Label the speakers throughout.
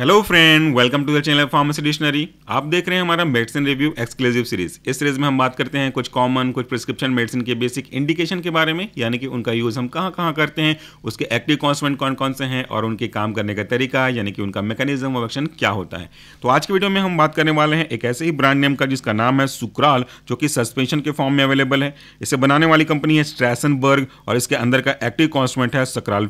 Speaker 1: hello friend welcome to the channel pharmacy dictionary आप देख रहे हैं हमारा मेडिसिन रिव्यू एक्सक्लूसिव सीरीज इस सीरीज में हम बात करते हैं कुछ कॉमन कुछ प्रिस्क्रिप्शन मेडिसिन के बेसिक इंडिकेशन के बारे में यानी कि उनका यूज़ हम कहाँ कहाँ करते हैं उसके एक्टिव कॉन्सेंट कौन कौन से हैं और उनके काम करने का तरीका यानी कि उनका मैकेनिज्म ऑफ एक्शन क्या होता है तो आज की वीडियो में हम बात करने वाले हैं एक ऐसे ही ब्रांड नेम का जिसका नाम है सुक्राल जो कि सस्पेंशन के फॉर्म में अवेलेबल है इसे बनाने वाली कंपनी है स्ट्रैसनबर्ग और इसके अंदर का एक्टिव कॉन्सेंट है सक्राल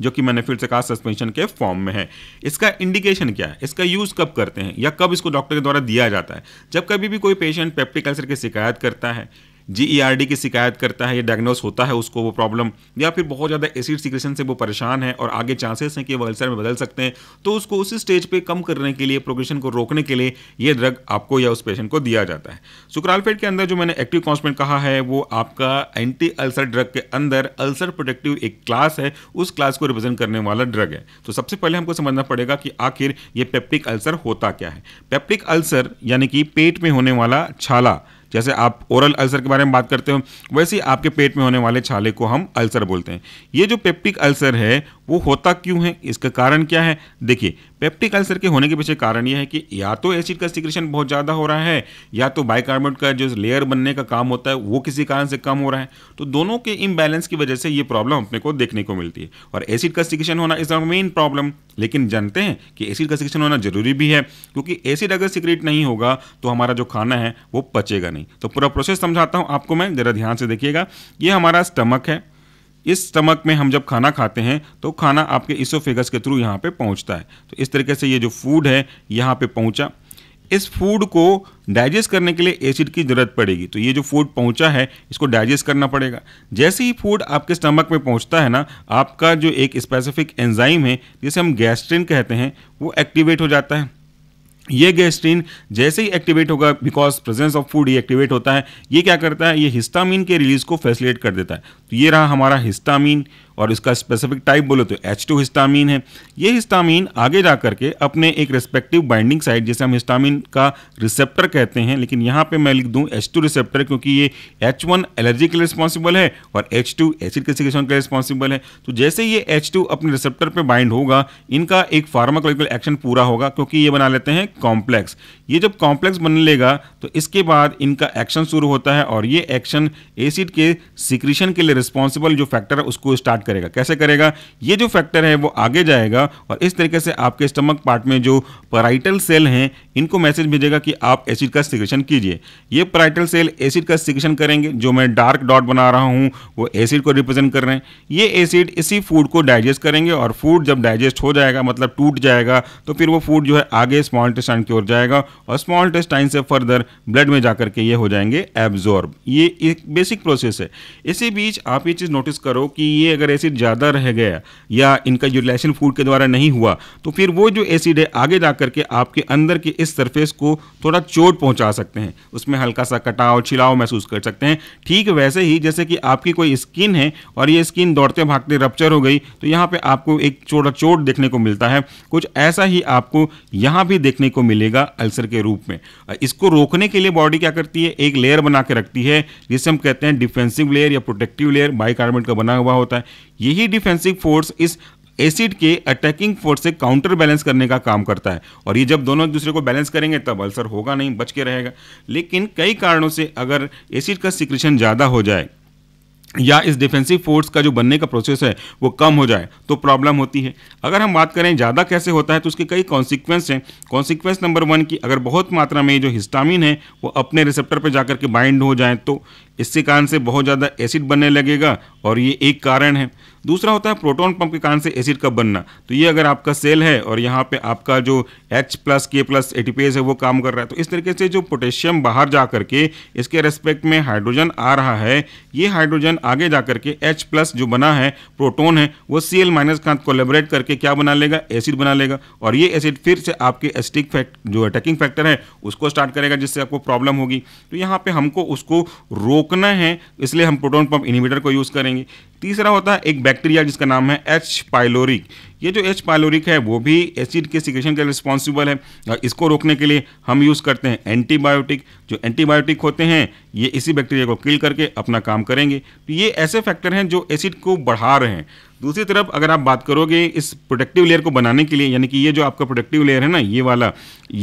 Speaker 1: जो कि मैंने फिर से कहा सस्पेंशन के फॉर्म में है इसका इंडिकेशन इंडिकेशन क्या है इसका यूज़ कब करते हैं या कब इसको डॉक्टर के द्वारा दिया जाता है जब कभी भी कोई पेशेंट पेप्टिक अल्सर की शिकायत करता है जीईआरडी e की शिकायत करता है या डायग्नोस होता है उसको वो प्रॉब्लम या फिर बहुत ज़्यादा एसिड सिक्रेशन से वो परेशान है और आगे चांसेस हैं कि वो अल्सर में बदल सकते हैं तो उसको उसी स्टेज पे कम करने के लिए प्रोग्रेशन को रोकने के लिए ये ड्रग आपको या उस पेशेंट को दिया जाता है सुक्रालफेट के अंदर जो मैंने एक्टिव कॉन्समेंट कहा है वो आपका एंटी अल्सर ड्रग के अंदर अल्सर प्रोटेक्टिव एक क्लास है उस क्लास को रिप्रेजेंट करने वाला ड्रग है तो सबसे पहले हमको समझना पड़ेगा कि आखिर ये पेप्टिक अल्सर होता क्या है पेप्टिक अल्सर यानी कि पेट में होने वाला छाला जैसे आप ओरल अल्सर के बारे में बात करते हो वैसे ही आपके पेट में होने वाले छाले को हम अल्सर बोलते हैं ये जो पेप्टिक अल्सर है वो होता क्यों है इसका कारण क्या है देखिए पेप्टिक अल्सर के होने के पीछे कारण यह है कि या तो एसिड का सिक्रेशन बहुत ज़्यादा हो रहा है या तो बाइकार्बोनेट का जो लेयर बनने का काम होता है वो किसी कारण से कम हो रहा है तो दोनों के इम्बैलेंस की वजह से ये प्रॉब्लम अपने को देखने को मिलती है और एसिड का सिक्रेशन होना इज अ मेन प्रॉब्लम लेकिन जानते हैं कि एसिड का सिक्रेशन होना जरूरी भी है क्योंकि एसिड अगर सिक्रेट नहीं होगा तो हमारा जो खाना है वो पचेगा नहीं तो पूरा प्रोसेस समझाता हूँ आपको मैं ज़रा ध्यान से देखिएगा ये हमारा स्टमक है इस स्टमक में हम जब खाना खाते हैं तो खाना आपके इसोफेगस के थ्रू यहाँ पे पहुँचता है तो इस तरीके से ये जो फूड है यहाँ पे पहुँचा इस फूड को डाइजेस्ट करने के लिए एसिड की ज़रूरत पड़ेगी तो ये जो फूड पहुंचा है इसको डाइजेस्ट करना पड़ेगा जैसे ही फूड आपके स्टमक में पहुंचता है ना आपका जो एक स्पेसिफिक एंजाइम है जिसे हम गैस्ट्रिन कहते हैं वो एक्टिवेट हो जाता है ये गैस्ट्रीन जैसे ही एक्टिवेट होगा बिकॉज प्रेजेंस ऑफ फूड ये एक्टिवेट होता है ये क्या करता है ये हिस्टामिन के रिलीज को फैसिलेट कर देता है तो ये रहा हमारा हिस्टामिन और इसका स्पेसिफिक टाइप बोले तो एच टू हिस्टामिन है ये हिस्टामिन आगे जा करके अपने एक रेस्पेक्टिव बाइंडिंग साइट जैसे हम हिस्टामिन का रिसेप्टर कहते हैं लेकिन यहाँ पे मैं लिख दूँ एच टू रिसेप्टर क्योंकि ये एच वन एलर्जी के लिए रिस्पॉन्सिबल है और एच टू एसिड के सिक्रेशन के लिए रिस्पॉन्सिबल है तो जैसे ये एच टू अपने रिसेप्टर पर बाइंड होगा इनका एक फार्माकोलॉजिकल एक्शन पूरा होगा क्योंकि ये बना लेते हैं कॉम्प्लेक्स ये जब कॉम्प्लेक्स बन लेगा तो इसके बाद इनका एक्शन शुरू होता है और ये एक्शन एसिड के सिक्रीशन के लिए रिस्पॉन्सिबल जो फैक्टर है उसको स्टार्ट करेगा कैसे करेगा ये जो फैक्टर है वो आगे जाएगा और इस तरीके से आपके स्टमक पार्ट में जो पराइटल सेल हैं इनको मैसेज भेजेगा कि आप एसिड का सिक्रेशन कीजिए ये पराइटल सेल एसिड का सिक्रेशन करेंगे जो मैं डार्क डॉट बना रहा हूँ वो एसिड को रिप्रेजेंट कर रहे हैं ये एसिड इसी फूड को डाइजेस्ट करेंगे और फूड जब डाइजेस्ट हो जाएगा मतलब टूट जाएगा तो फिर वो फूड जो है आगे स्मॉल इंटेस्टाइन की ओर जाएगा और स्मॉल इंटेस्टाइन से फर्दर ब्लड में जाकर के ये हो जाएंगे एब्जॉर्ब ये एक बेसिक प्रोसेस है इसी बीच आप ये चीज़ नोटिस करो कि ये अगर एसिड ज़्यादा रह गया या इनका यूटिलाइजेशन फूड के द्वारा नहीं हुआ तो फिर वो जो एसिड है आगे जा करके आपके अंदर के इस सरफेस को थोड़ा चोट पहुंचा सकते हैं उसमें हल्का सा कटाव छिलाव महसूस कर सकते हैं ठीक वैसे ही जैसे कि आपकी कोई स्किन है और ये स्किन दौड़ते भागते रपच्चर हो गई तो यहाँ पर आपको एक छोटा चोट देखने को मिलता है कुछ ऐसा ही आपको यहाँ भी देखने को मिलेगा अल्सर के रूप में इसको रोकने के लिए बॉडी क्या करती है एक लेयर बना के रखती है जिसे हम कहते हैं डिफेंसिव लेयर या प्रोटेक्टिव लेयर बाइकार्बोनेट का बना हुआ होता है यही डिफेंसिव फोर्स इस एसिड के अटैकिंग फोर्स से काउंटर बैलेंस करने का काम करता है और ये जब दोनों एक दूसरे को बैलेंस करेंगे तब अल्सर होगा नहीं बच के रहेगा लेकिन कई कारणों से अगर एसिड का सिक्रेशन ज़्यादा हो जाए या इस डिफेंसिव फोर्स का जो बनने का प्रोसेस है वो कम हो जाए तो प्रॉब्लम होती है अगर हम बात करें ज़्यादा कैसे होता है तो उसके कई कॉन्सिक्वेंस हैं कॉन्सिक्वेंस नंबर वन की अगर बहुत मात्रा में जो हिस्टामिन है वो अपने रिसेप्टर पर जाकर के बाइंड हो जाए तो इसके कारण से बहुत ज़्यादा एसिड बनने लगेगा और ये एक कारण है दूसरा होता है प्रोटॉन पंप के कारण से एसिड का बनना तो ये अगर आपका सेल है और यहाँ पे आपका जो H plus K plus ATPase है वो काम कर रहा है तो इस तरीके से जो पोटेशियम बाहर जा करके इसके रेस्पेक्ट में हाइड्रोजन आ रहा है ये हाइड्रोजन आगे जा करके एच प्लस जो बना है प्रोटोन है वो सी एल माइनस का कोलेबोरेट कोलेबरेट करके क्या बना लेगा एसिड बना लेगा और ये एसिड फिर से आपके एसिटिक फैक्ट जो अटैकिंग फैक्टर है उसको स्टार्ट करेगा जिससे आपको प्रॉब्लम होगी तो यहाँ पर हमको उसको रोक रोकना है इसलिए हम प्रोटोन पंप इनिवेटर को यूज़ करेंगे तीसरा होता है एक बैक्टीरिया जिसका नाम है एच पाइलोरिक ये जो एच पायलोरिक है वो भी एसिड के सिक्रेशन के लिए रिस्पॉन्सिबल है इसको रोकने के लिए हम यूज़ करते हैं एंटीबायोटिक जो एंटीबायोटिक होते हैं ये इसी बैक्टीरिया को किल करके अपना काम करेंगे तो ये ऐसे फैक्टर हैं जो एसिड को बढ़ा रहे हैं दूसरी तरफ अगर आप बात करोगे इस प्रोटेक्टिव लेयर को बनाने के लिए यानी कि ये जो आपका प्रोटेक्टिव लेयर है ना ये वाला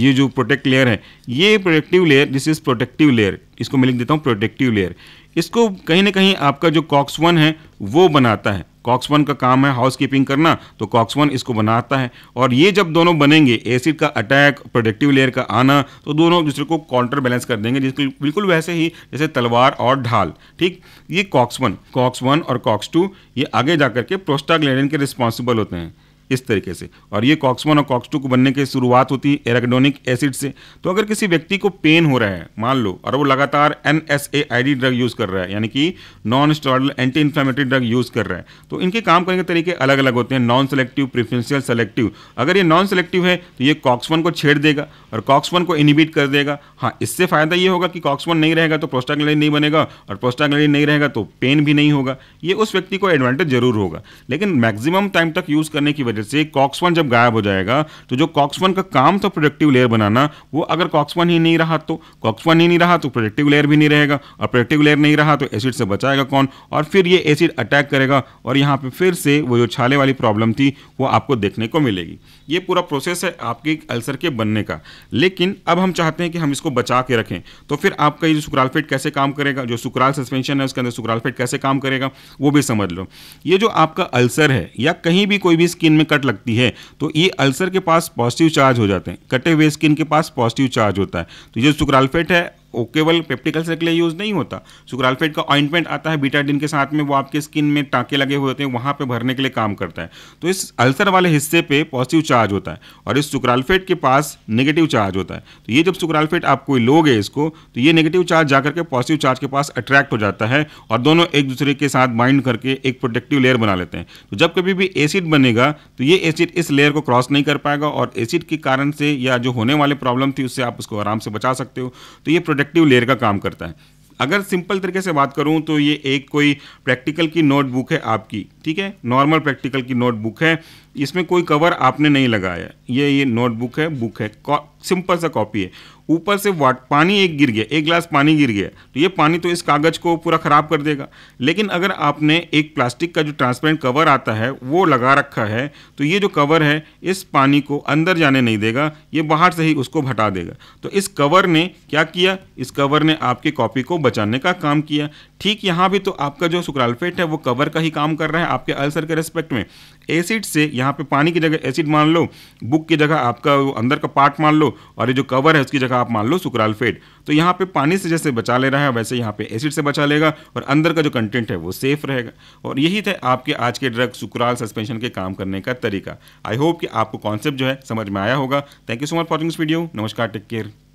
Speaker 1: ये जो प्रोटेक्ट लेयर है ये protective layer this is protective layer इसको मैं लिख देता हूँ प्रोटेक्टिव लेयर इसको कहीं ना कहीं आपका जो कॉक्स वन है वो बनाता है कॉक्स वन का काम है हाउस कीपिंग करना तो कॉक्स वन इसको बनाता है और ये जब दोनों बनेंगे एसिड का अटैक प्रोडक्टिव लेयर का आना तो दोनों दूसरे को काउंटर बैलेंस कर देंगे जिसको बिल्कुल वैसे ही जैसे तलवार और ढाल ठीक ये कॉक्स वन कॉक्स वन और कॉक्स टू ये आगे जा करके प्रोस्टाग्लैंडिन के रिस्पॉन्सिबल होते हैं इस तरीके से और ये कॉक्स वन और कॉक्स टू को बनने की शुरुआत होती है एरागडोनिक एसिड से तो अगर किसी व्यक्ति को पेन हो रहा है मान लो और वो लगातार N S A I D drug use कर रहा है यानी कि non steroidal anti inflammatory drug use कर रहा है तो इनके काम करने के तरीके अलग अलग होते हैं नॉन सेलेक्टिव प्रिफ्रेंशियल सेलेक्टिव अगर ये नॉन सेलेक्टिव है तो ये कॉक्स वन को छेड़ देगा और कॉक्स वन को इनिबिट कर देगा हाँ इससे फ़ायदा ये होगा कि कॉक्स वन नहीं रहेगा तो प्रोस्टाग्लैंड नहीं बनेगा और प्रोस्टाग्लैंड नहीं रहेगा तो पेन भी नहीं होगा ये उस व्यक्ति को एडवांटेज जरूर होगा लेकिन मैक्सिमम टाइम तक यूज़ करने की वजह जैसे कॉक्स वन जब गायब हो जाएगा तो जो कॉक्स वन का काम था प्रोडक्टिव लेयर बनाना वो अगर कॉक्स वन ही नहीं रहा तो कॉक्स वन ही नहीं रहा तो प्रोडक्टिव लेयर भी नहीं रहेगा और प्रोडक्टिव लेयर नहीं रहा तो एसिड से बचाएगा कौन और फिर ये एसिड अटैक करेगा और यहाँ पर फिर से वो जो छाले वाली प्रॉब्लम थी वो आपको देखने को मिलेगी ये पूरा प्रोसेस है आपके अल्सर के बनने का लेकिन अब हम चाहते हैं कि हम इसको बचा के रखें तो फिर आपका ये जो सुक्रालफेट कैसे काम करेगा जो सुक्राल सस्पेंशन है उसके अंदर सुक्रालफेट कैसे काम करेगा वो भी समझ लो ये जो आपका अल्सर है या कहीं भी कोई भी स्किन में कट लगती है तो ये अल्सर के पास पॉजिटिव चार्ज हो जाते हैं कटे हुए स्किन के पास पॉजिटिव चार्ज होता है तो ये सुक्रालफेट है वो केवल पेप्टिक के लिए यूज़ नहीं होता सुक्रालफेट का ऑइंटमेंट आता है बीटाडिन के साथ में वो आपके स्किन में टाँके लगे हुए होते हैं वहाँ पे भरने के लिए काम करता है तो इस अल्सर वाले हिस्से पे पॉजिटिव चार्ज होता है और इस सुक्रालफेट के पास नेगेटिव चार्ज होता है तो ये जब सुक्रालफेट आप कोई लोगे इसको तो ये नेगेटिव चार्ज जा करके पॉजिटिव चार्ज के पास अट्रैक्ट हो जाता है और दोनों एक दूसरे के साथ बाइंड करके एक प्रोटेक्टिव लेयर बना लेते हैं तो जब कभी भी एसिड बनेगा तो ये एसिड इस लेयर को क्रॉस नहीं कर पाएगा और एसिड के कारण से या जो होने वाले प्रॉब्लम थी उससे आप उसको आराम से बचा सकते हो तो ये प्रोडक्टिव लेयर का काम करता है अगर सिंपल तरीके से बात करूं तो ये एक कोई प्रैक्टिकल की नोटबुक है आपकी ठीक है नॉर्मल प्रैक्टिकल की नोटबुक है इसमें कोई कवर आपने नहीं लगाया ये ये नोटबुक है बुक है सिंपल सा कॉपी है ऊपर से वाट पानी एक गिर गया एक गिलास पानी गिर गया तो ये पानी तो इस कागज़ को पूरा ख़राब कर देगा लेकिन अगर आपने एक प्लास्टिक का जो ट्रांसपेरेंट कवर आता है वो लगा रखा है तो ये जो कवर है इस पानी को अंदर जाने नहीं देगा ये बाहर से ही उसको हटा देगा तो इस कवर ने क्या किया इस कवर ने आपकी कॉपी को बचाने का काम किया ठीक यहाँ भी तो आपका जो सुक्राल्फेट है वो कवर का ही काम कर रहा है आपके अल्सर के रेस्पेक्ट में एसिड से यहाँ पे पानी की जगह एसिड मान लो बुक की जगह आपका अंदर का पार्ट मान लो और ये जो कवर है उसकी जगह आप मान लो फेड तो यहाँ पे पानी से जैसे बचा ले रहा है वैसे यहाँ पे एसिड से बचा लेगा और अंदर का जो कंटेंट है वो सेफ रहेगा और यही थे आपके आज के ड्रग सुक्राल सस्पेंशन के काम करने का तरीका आई होप कि आपको कॉन्सेप्ट जो है समझ में आया होगा thank you so much for watching this video नमस्कार टेक केयर